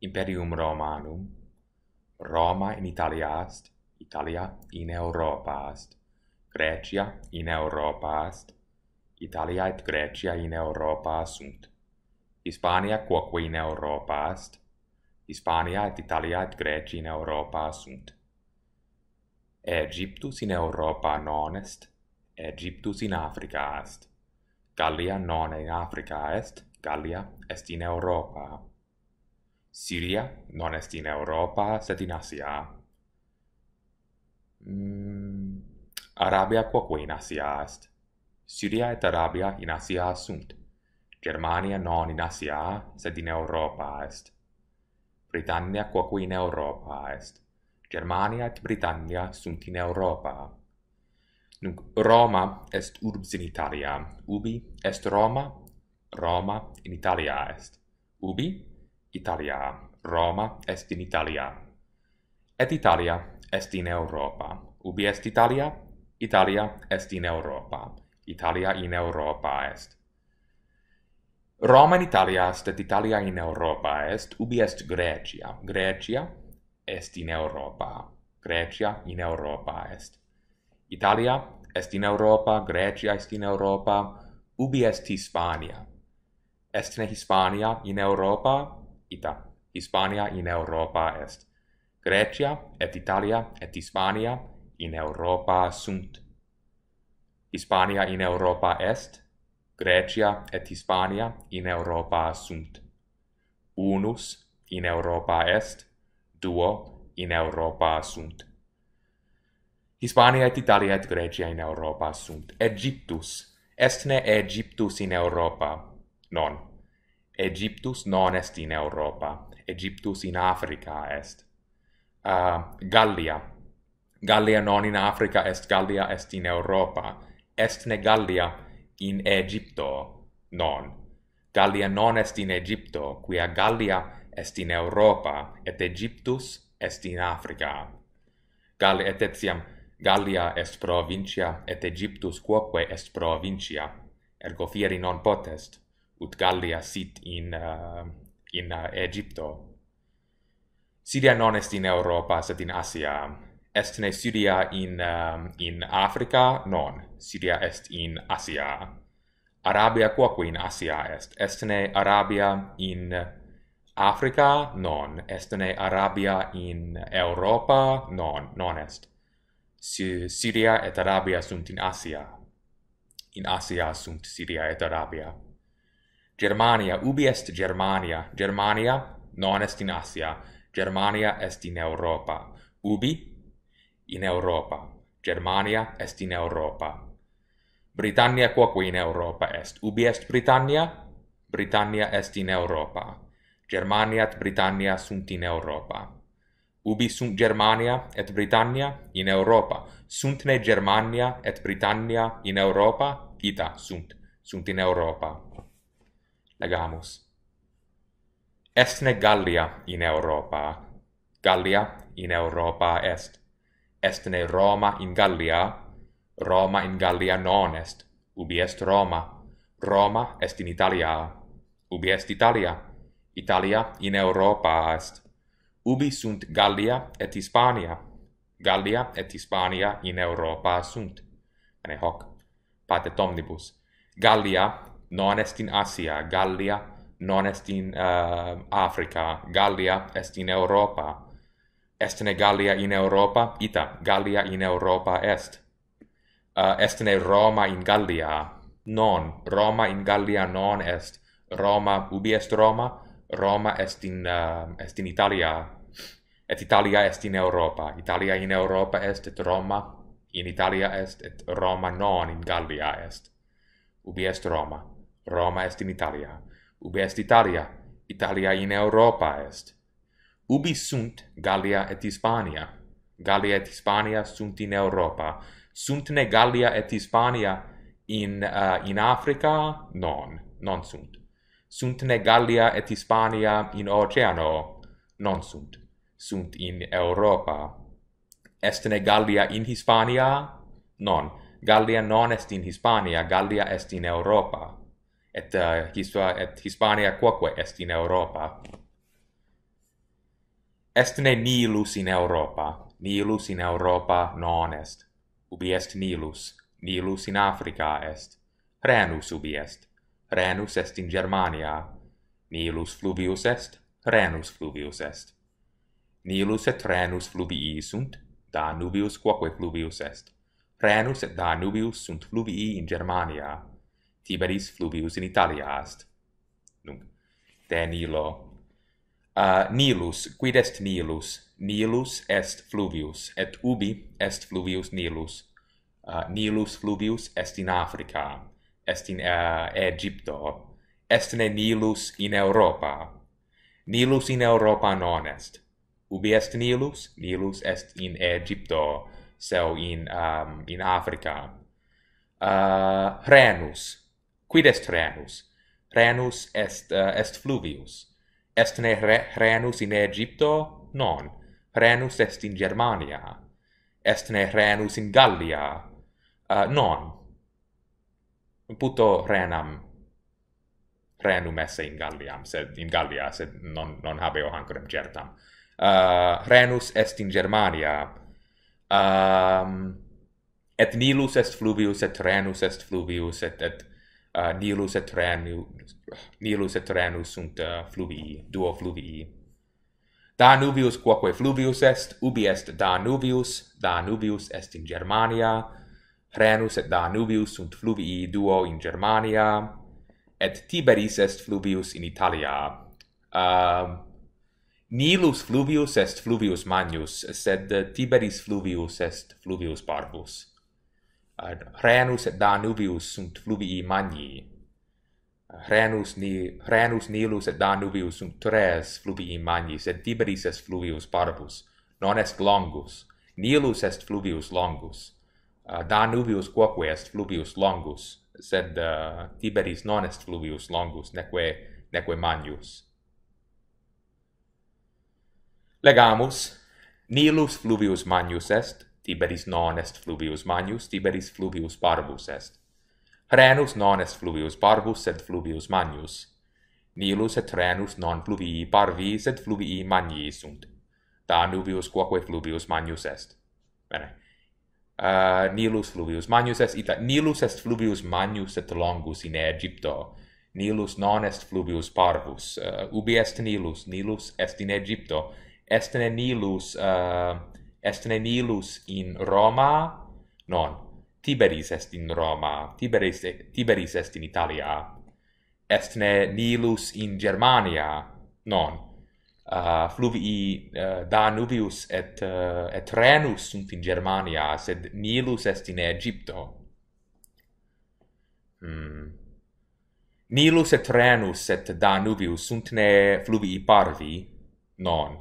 imperium Romanum Roma in Italia est Italia in Europa est Grecia in Europa est Italia et Grecia in Europa sunt Hispania quoque in Europa est Hispania et Italia et Grecia in Europa sunt Aegyptus in Europa non est Aegyptus in Africa est Gallia non in Africa est Gallia est in Europa Syria non est in Europa, sed in Asia. Mm, Arabia quoque in Asia est. Syria et Arabia in Asia sunt. Germania non in Asia, sed in Europa est. Britannia quoque in Europa est. Germania et Britannia sunt in Europa. Nunc Roma est urbs in Italia. Ubi est Roma? Roma in Italia est. Ubi Italia. Roma est in Italia. Et Italia est in Europa. Ubi est Italia? Italia est in Europa. Italia in Europa est. Roma in Italia est et Italia in Europa est. Ubi est Grecia? Grecia est in Europa. Grecia in Europa est. Italia est in Europa, Grecia est in Europa. Ubi est Hispania? Est ne Hispania in Europa? ita Hispania in Europa est Grecia et Italia et Hispania in Europa sunt Hispania in Europa est Grecia et Hispania in Europa sunt Unus in Europa est duo in Europa sunt Hispania et Italia et Grecia in Europa sunt Egyptus estne Egyptus in Europa non Egyptus non est in Europa. Egyptus in Africa est. Uh, Gallia. Gallia non in Africa est. Gallia est in Europa. Est ne Gallia in Egypto? Non. Gallia non est in Egypto, quia Gallia est in Europa, et Egyptus est in Africa. Gal et etiam Gallia est provincia, et Egyptus quoque est provincia. Ergo fieri non potest ut Gallia sit in uh, in uh, Egypto Syria non est in Europa sed in Asia est ne Syria in um, in Africa non Syria est in Asia Arabia quoque in Asia est est ne Arabia in Africa non est ne Arabia in Europa non non est Sy Syria et Arabia sunt in Asia in Asia sunt Syria et Arabia Germania ubi est Germania Germania non est in Asia Germania est in Europa ubi in Europa Germania est in Europa Britannia quoque in Europa est ubi est Britannia Britannia est in Europa Germania et Britannia sunt in Europa Ubi sunt Germania et Britannia in Europa sunt ne Germania et Britannia in Europa ita sunt sunt in Europa legamus est ne gallia in europa gallia in europa est est ne roma in gallia roma in gallia non est ubi est roma roma est in italia ubi est italia italia in europa est ubi sunt gallia et hispania gallia et hispania in europa sunt ne hoc patet omnibus gallia non est in Asia, Gallia non est in uh, Africa, Gallia est in Europa. Estene Gallia in Europa? Ita, Gallia in Europa est. Uh, eh, estene Roma in Gallia? Non, Roma in Gallia non est. Roma, ubi est Roma? Roma est in, uh, est in Italia. Et Italia est in Europa. Italia in Europa est, et Roma in Italia est, et Roma non in Gallia est. Ubi est Roma? Roma est in Italia. Ubi est Italia? Italia in Europa est. Ubi sunt Gallia et Hispania? Gallia et Hispania sunt in Europa. Sunt ne Gallia et Hispania in uh, in Africa? Non, non sunt. Sunt ne Gallia et Hispania in Oceano? Non sunt. Sunt in Europa. Est ne Gallia in Hispania? Non. Gallia non est in Hispania, Gallia est in Europa et uh, eh, his, et Hispania quoque est in Europa est ne nihilus in Europa nihilus in Europa non est ubi est nihilus nihilus in Africa est renus ubi est renus est in Germania nihilus fluvius est renus fluvius est nihilus et renus fluvii sunt Danubius quoque fluvius est Renus et Danubius sunt fluvii in Germania tiberis fluvius in Italia est. Nunc, de Nilo. Uh, Nilus, quid est Nilus? Nilus est fluvius, et ubi est fluvius Nilus. Uh, Nilus fluvius est in Africa, est in uh, Egipto. Est ne Nilus in Europa? Nilus in Europa non est. Ubi est Nilus? Nilus est in Egipto, seu in, um, in Africa. Uh, Renus, quid est renus renus est uh, est fluvius est ne re renus in Egipto? non renus est in germania est ne renus in gallia uh, non puto renam renum esse in galliam sed in gallia sed non non habeo hancorem certam uh, eh, renus est in germania um, et nilus est fluvius et renus est fluvius et et Ah, Nilus et Rhenus sunt ah, fluvii, duo fluvii. Danuvius quoque fluvius est, ubi est Danuvius. Danuvius est in Germania. Rhenus et Danuvius sunt fluvii, duo in Germania. Et Tiberis est fluvius in Italia. Ah, Nilus fluvius est fluvius magnus, sed Tiberis fluvius est fluvius barbus. Hrenus renus et danubius sunt fluvii magni renus ni renus nilus et danubius sunt tres fluvii magni sed tiberis est fluvius parvus non est longus nilus est fluvius longus uh, danubius quoque est fluvius longus sed uh, tiberis non est fluvius longus neque neque magnus legamus nilus fluvius magnus est Tiberis non est fluvius manius, Tiberis fluvius barbus est. Renus non est fluvius barbus, sed fluvius manius. Nilus et renus non fluvii barvi, sed fluvii manii sunt. Danubius quoque fluvius manius est. Bene. Uh, nilus fluvius manius est, ita nilus est fluvius manius et longus in Egypto. Nilus non est fluvius parvus. Uh, ubi est nilus? Nilus est in Egypto. Estene nilus... Uh, est ne Nilus in Roma, non, Tiberis est in Roma, Tiberis, Tiberis est in Italia, est ne Nilus in Germania, non, uh, fluvii uh, Danubius et, uh, et Renus sunt in Germania, sed Nilus est in Egipto. Hmm. Nilus et Renus et Danubius sunt ne fluvii Parvi, non,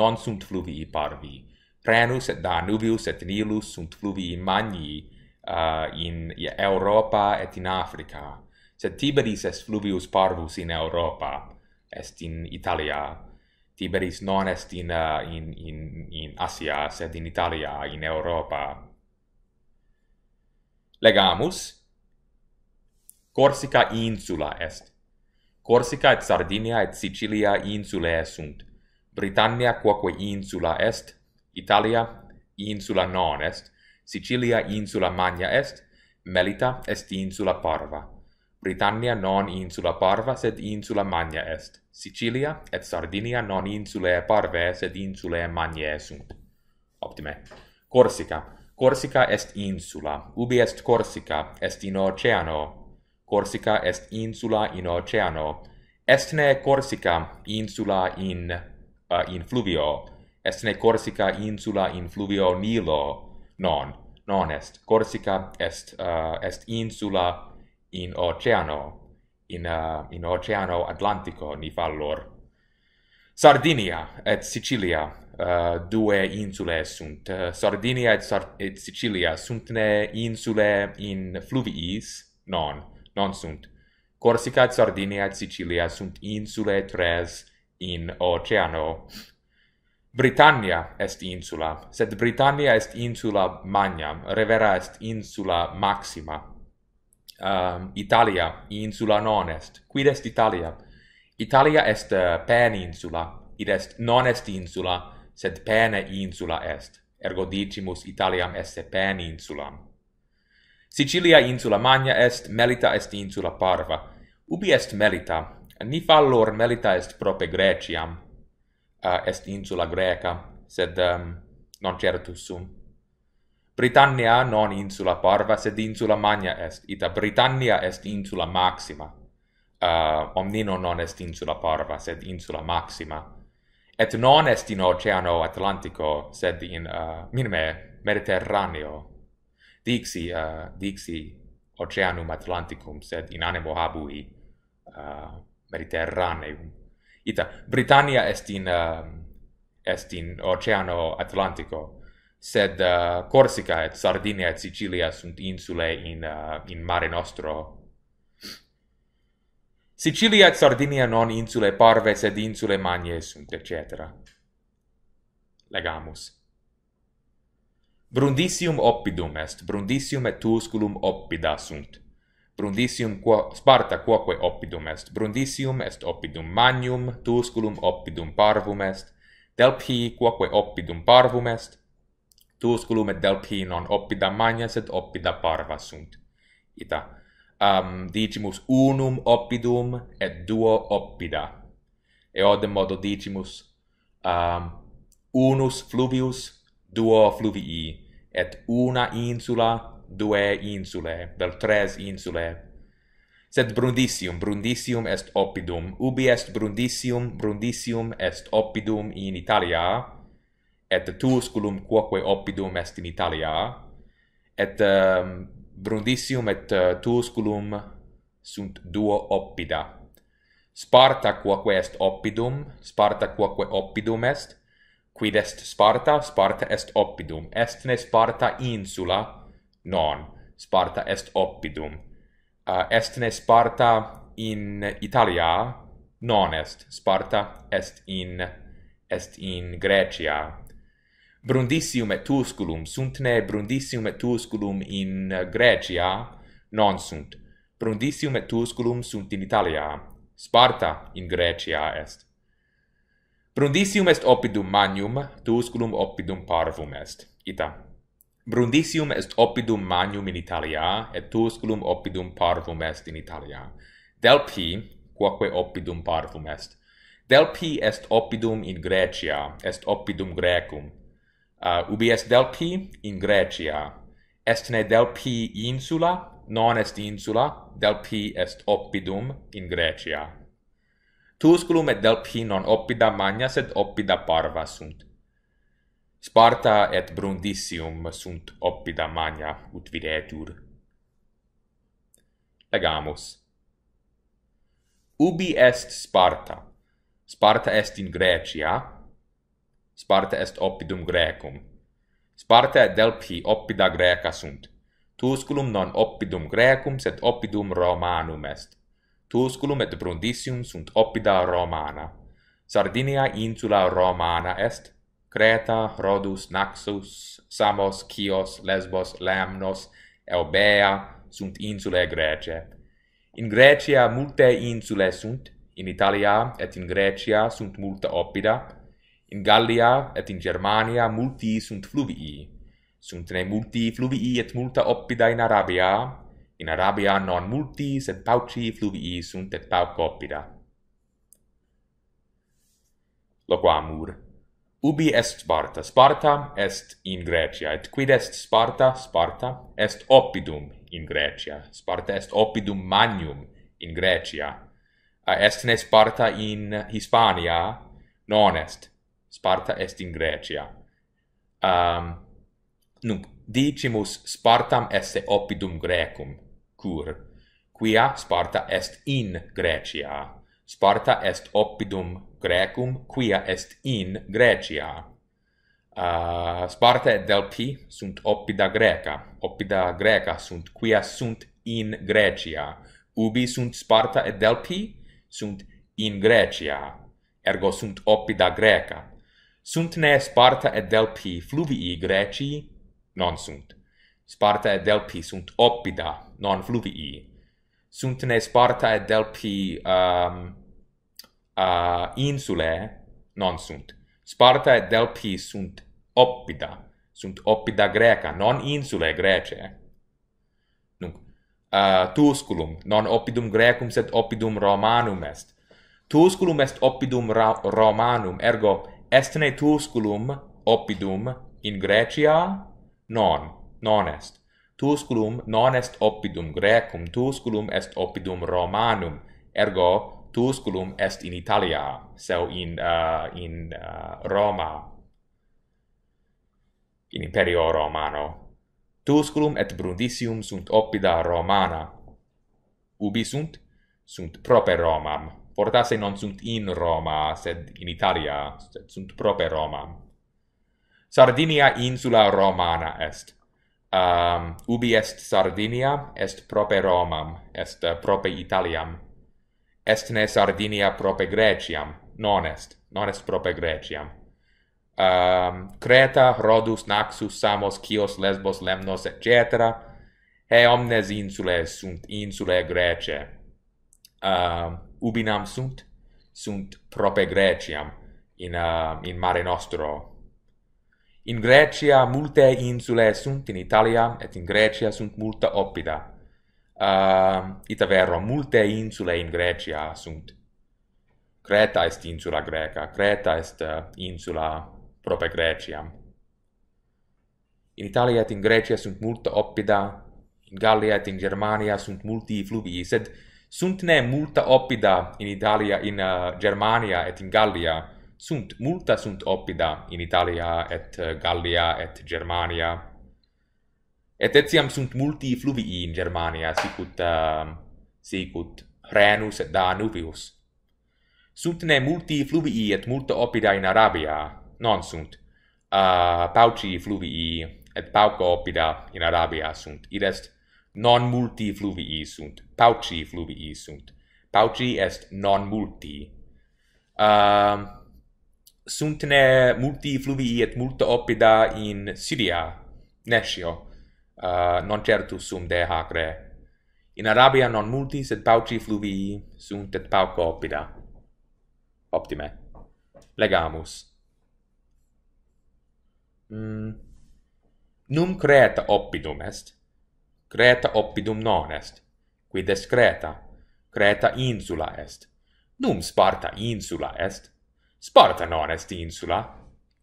non sunt fluvii Parvi, prenus et Danubius et Nilus sunt fluvii magni uh, in Europa et in Africa. Sed Tiberis est fluvius parvus in Europa, est in Italia. Tiberis non est in, uh, in, in, in Asia, sed in Italia, in Europa. Legamus. Corsica insula est. Corsica et Sardinia et Sicilia insulae sunt. Britannia quoque insula est, Italia insula non est, Sicilia insula magna est, Melita est insula parva. Britannia non insula parva, sed insula magna est. Sicilia et Sardinia non insulae parve, sed insulae magnae sunt. Optime. Corsica. Corsica est insula. Ubi est Corsica? Est in oceano. Corsica est insula in oceano. Estne Corsica insula in... Uh, in fluvio est ne Corsica insula in fluvio Nilo non non est Corsica est uh, est insula in oceano in uh, in oceano Atlantico ni fallor Sardinia et Sicilia uh, due insulae sunt uh, Sardinia et, Sar et Sicilia sunt ne insulae in fluviis non non sunt Corsica et Sardinia et Sicilia sunt insulae tres in oceano Britannia est insula, sed Britannia est insula magna, revera est insula maxima. Um, Italia insula non est, quid est Italia? Italia est eh, pene insula, id est non est insula, sed pene insula est. Ergo dicimus Italiam esse peninsulam. insulam. Sicilia insula magna est, Melita est insula parva. Ubi est Melita? Ni fallor Melita est prope Greciam, uh, est insula greca sed um, non certus sum Britannia non insula parva sed insula magna est ita Britannia est insula maxima uh, omnino non est insula parva sed insula maxima et non est in oceano atlantico sed in uh, minime mediterraneo dixi uh, dixi oceanum atlanticum sed in animo habui uh, mediterraneum ita Britannia est in uh, est in Oceano Atlantico sed uh, Corsica et Sardinia et Sicilia sunt insulae in uh, in mare nostro Sicilia et Sardinia non insulae parve sed insulae magnae sunt et cetera Legamus Brundisium oppidum est Brundisium et Tusculum oppida sunt Brundisium quo Sparta quoque oppidum est. Brundisium est oppidum magnum, Tusculum oppidum parvum est. Delphi quoque oppidum parvum est. Tusculum et Delphi non oppida magna sed oppida parva sunt. Ita um, dicimus unum oppidum et duo oppida. Eodem modo dicimus um, unus fluvius, duo fluvii et una insula due insule, vel tres insule. Sed brundissium, brundissium est oppidum, ubi est brundissium, brundissium est oppidum in Italia, et tusculum quoque oppidum est in Italia, et um, ehm, brundissium et uh, tusculum sunt duo oppida. Sparta quoque est oppidum, Sparta quoque oppidum est, quid est Sparta? Sparta est oppidum. Estne Sparta insula, non sparta est oppidum uh, est ne sparta in italia non est sparta est in est in grecia brundissium et tusculum sunt ne brundissium et tusculum in grecia non sunt brundissium et tusculum sunt in italia sparta in grecia est brundissium est oppidum magnum tusculum oppidum parvum est ita Brundisium est oppidum magnum in Italia et Tusculum oppidum parvum est in Italia. Delphi quoque oppidum parvum est. Delphi est oppidum in Grecia, est oppidum Graecum. Uh, ubi est Delphi in Grecia. Est ne Delphi insula, non est insula, Delphi est oppidum in Grecia. Tusculum et Delphi non oppida magna sed oppida parva sunt. Sparta et Brundisium sunt oppida mania ut videtur. Legamus. Ubi est Sparta? Sparta est in Grecia. Sparta est oppidum Grecum. Sparta et Delphi oppida Greca sunt. Tusculum non oppidum Grecum, sed oppidum Romanum est. Tusculum et Brundisium sunt oppida Romana. Sardinia insula Romana est, Creta, Rodus, Naxos, Samos, Chios, Lesbos, Lemnos, Eubea, sunt insulae Graecae. In Grecia multae insulae sunt, in Italia et in Grecia sunt multa oppida, in Gallia et in Germania multi sunt fluvii, sunt ne multi fluvii et multa oppida in Arabia, in Arabia non multi, sed pauci fluvii sunt et pauc oppida. Loquamur. Ubi est Sparta? Sparta est in Grecia. Et quid est Sparta? Sparta est oppidum in Grecia. Sparta est oppidum magnum in Grecia. Est ne Sparta in Hispania? Non est. Sparta est in Grecia. Um, ehm, Nunc, dicimus Spartam esse oppidum Grecum, cur? Quia Sparta est in Grecia. Sparta est oppidum grecum quia est in grecia uh, ah, sparta et delphi sunt oppida greca oppida greca sunt quia sunt in grecia ubi sunt sparta et delphi sunt in grecia ergo sunt oppida greca sunt ne sparta et delphi fluvii greci non sunt sparta et delphi sunt oppida non fluvii sunt ne sparta et delphi um, uh, insule non sunt. Sparta et Delphi sunt oppida, sunt oppida greca, non insule grece. Nunc, uh, Tusculum, non oppidum grecum, sed oppidum romanum est. Tusculum est oppidum romanum, ergo estne Tusculum oppidum in Grecia? Non, non est. Tusculum non est oppidum grecum, Tusculum est oppidum romanum, ergo Tusculum est in Italia, sed in uh, in uh, Roma in imperio Romano. Tusculum et Brundisium sunt oppida Romana. Ubi sunt sunt proper Romam. Fortasse non sunt in Roma, sed in Italia, sed sunt proper Romam. Sardinia insula Romana est. Um, ubi est Sardinia, est prope Romam, est uh, prope Italiam est ne Sardinia prope Greciam, non est, non est prope Greciam. Um, Creta, Rodus, Naxus, Samos, Chios, Lesbos, Lemnos, etc. He omnes insulae sunt insulae Grece. Um, ubinam sunt, sunt prope Greciam in, uh, in Mare Nostro. In Grecia multe insulae sunt in Italia, et in Grecia sunt multa oppida uh, ita vero multe insule in Grecia sunt Creta est insula greca Creta est eh, insula prope Greciam In Italia et in Grecia sunt multa oppida in Gallia et in Germania sunt multi fluvii sed sunt ne multa oppida in Italia in uh, Germania et in Gallia sunt multa sunt oppida in Italia et uh, Gallia et Germania Et etiam sunt multi fluvii in Germania, sicut uh, ehm, sicut Rhenus et Danubius. Sunt ne multi fluvii et multa oppida in Arabia, non sunt. Uh, pauci fluvii et pauca oppida in Arabia sunt. Id est non multi fluvii sunt, pauci fluvii sunt. Pauci est non multi. Uh, sunt ne multi fluvii et multa oppida in Syria, nescio. Ah, non certus sum de hac re in arabia non multi sed pauci fluvii sunt et pauco opida optime legamus mm. num creta oppidum est creta oppidum non est quid est creta creta insula est num sparta insula est sparta non est insula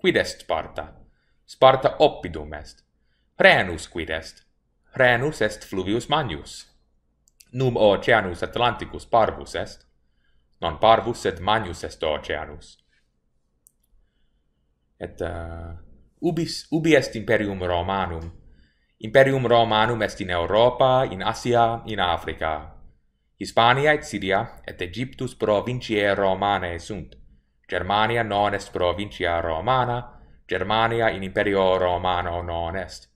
quid est sparta sparta oppidum est Prenus quid est? Prenus est fluvius magnus. Num oceanus Atlanticus parvus est. Non parvus sed magnus est oceanus. Et uh, ubi ubi est imperium Romanum. Imperium Romanum est in Europa, in Asia, in Africa. Hispania et Syria et Egyptus provinciae Romanae sunt. Germania non est provincia Romana, Germania in imperio Romano non est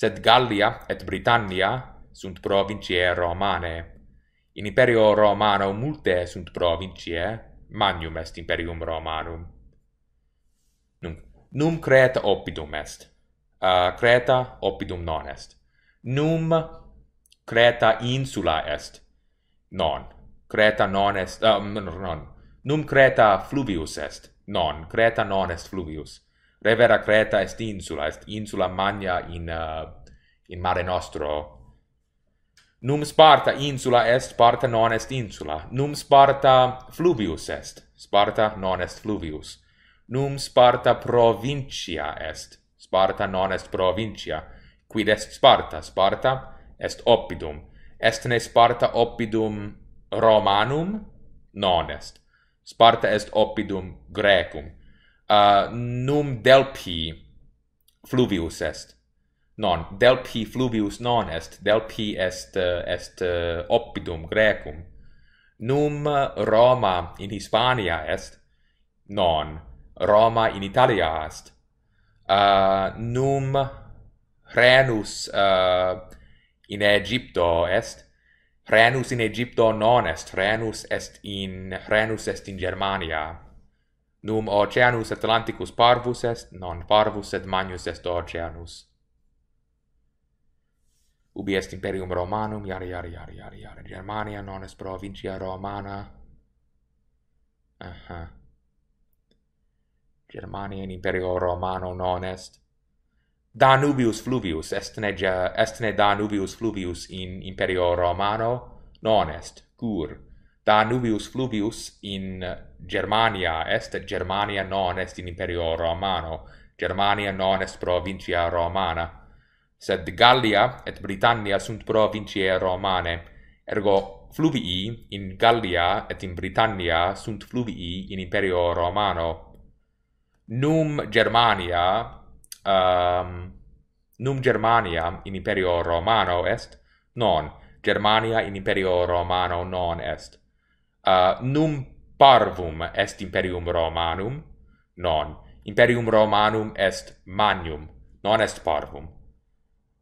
sed Gallia et Britannia sunt provinciae Romanae. In imperio Romano multae sunt provinciae, magnum est imperium Romanum. Num, num creta oppidum est. Uh, creta oppidum non est. Num creta insula est. Non. Creta non est... Uh, non, Num creta fluvius est. Non. Creta non est fluvius revera creta est insula est insula magna in uh, in mare nostro num sparta insula est sparta non est insula num sparta fluvius est sparta non est fluvius num sparta provincia est sparta non est provincia quid est sparta sparta est oppidum est ne sparta oppidum romanum non est sparta est oppidum graecum a uh, num delpi fluvius est non delpi fluvius non est delpi est uh, est uh, oppidum graecum num roma in hispania est non roma in italia est a uh, num renus uh, in aegypto est renus in aegypto non est renus est in renus est in germania Num oceanus atlanticus parvus est, non parvus sed magnus est oceanus. Ubi est imperium romanum, jari, jari, jari, jari, jari, germania, non est provincia romana. Aha. Germania in imperio romano non est. Danubius fluvius, est ne, est ne Danubius fluvius in imperio romano? Non est, cur. Danubius fluvius in Germania est Germania non est in imperio Romano Germania non est provincia Romana sed Gallia et Britannia sunt provincie Romane ergo fluvii in Gallia et in Britannia sunt fluvii in imperio Romano num Germania um, num Germania in imperio Romano est non Germania in imperio Romano non est uh, num parvum est imperium Romanum non imperium Romanum est magnum non est parvum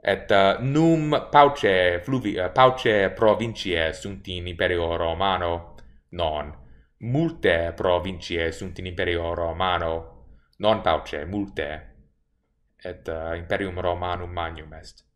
et uh, num pauce fluvi uh, pauce provinciae sunt in imperio Romano non multae provinciae sunt in imperio Romano non pauce multae et uh, imperium Romanum magnum est